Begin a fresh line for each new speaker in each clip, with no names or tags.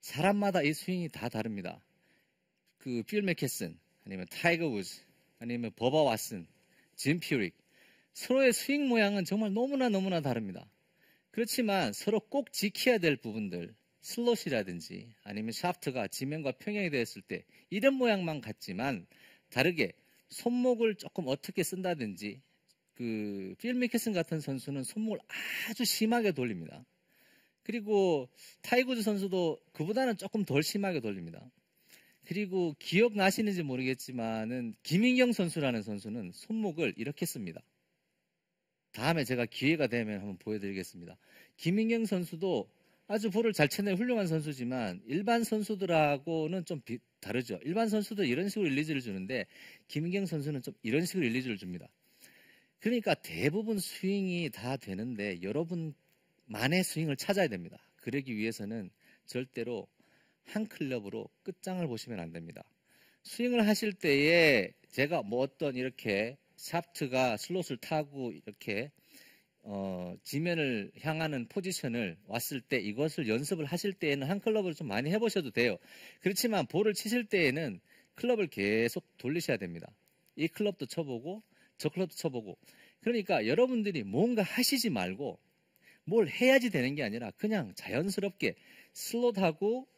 사람마다 이 스윙이 다 다릅니다. 그필 맥케슨 아니면 타이거 우즈 아니면 버바 왓슨, 짐 퓨릭 서로의 스윙 모양은 정말 너무나 너무나 다릅니다. 그렇지만 서로 꼭 지켜야 될 부분들 슬롯이라든지 아니면 샤프트가 지면과 평행이 되었을 때 이런 모양만 같지만 다르게 손목을 조금 어떻게 쓴다든지 그필 미케슨 같은 선수는 손목을 아주 심하게 돌립니다. 그리고 타이거즈 선수도 그보다는 조금 덜 심하게 돌립니다. 그리고 기억나시는지 모르겠지만은 김인경 선수라는 선수는 손목을 이렇게 씁니다. 다음에 제가 기회가 되면 한번 보여드리겠습니다. 김인경 선수도 아주 볼을 잘 쳐낸 훌륭한 선수지만 일반 선수들하고는 좀 비, 다르죠. 일반 선수도 이런 식으로 릴리즈를 주는데 김인경 선수는 좀 이런 식으로 릴리즈를 줍니다. 그러니까 대부분 스윙이 다 되는데 여러분 만의 스윙을 찾아야 됩니다. 그러기 위해서는 절대로 한 클럽으로 끝장을 보시면 안 됩니다. 스윙을 하실 때에 제가 뭐 어떤 이렇게 샤프트가 슬롯을 타고 이렇게 어, 지면을 향하는 포지션을 왔을 때 이것을 연습을 하실 때에는 한 클럽을 좀 많이 해보셔도 돼요. 그렇지만 볼을 치실 때에는 클럽을 계속 돌리셔야 됩니다. 이 클럽도 쳐보고 저 클럽도 쳐보고 그러니까 여러분들이 뭔가 하시지 말고 뭘 해야지 되는 게 아니라 그냥 자연스럽게 슬롯하고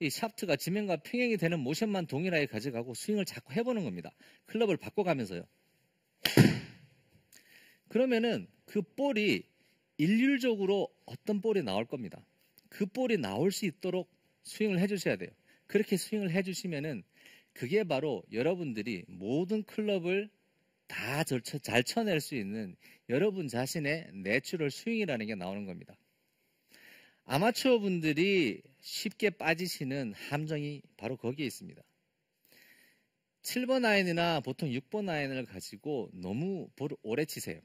이 샤프트가 지면과 평행이 되는 모션만 동일하게 가져가고 스윙을 자꾸 해보는 겁니다. 클럽을 바꿔가면서요. 그러면은 그 볼이 일률적으로 어떤 볼이 나올 겁니다. 그 볼이 나올 수 있도록 스윙을 해주셔야 돼요. 그렇게 스윙을 해주시면은 그게 바로 여러분들이 모든 클럽을 다 절쳐, 잘 쳐낼 수 있는 여러분 자신의 내추럴 스윙이라는 게 나오는 겁니다. 아마추어 분들이 쉽게 빠지시는 함정이 바로 거기에 있습니다. 7번 아이언이나 보통 6번 아이언을 가지고 너무 볼 오래 치세요.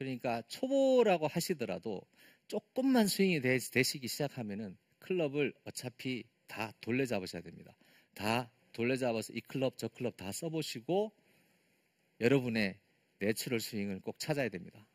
그러니까 초보라고 하시더라도 조금만 스윙이 되시기 시작하면은 클럽을 어차피 다 돌려 잡으셔야 됩니다. 다 돌려 잡아서 이 클럽 저 클럽 다 써보시고 여러분의 내추럴 스윙을 꼭 찾아야 됩니다.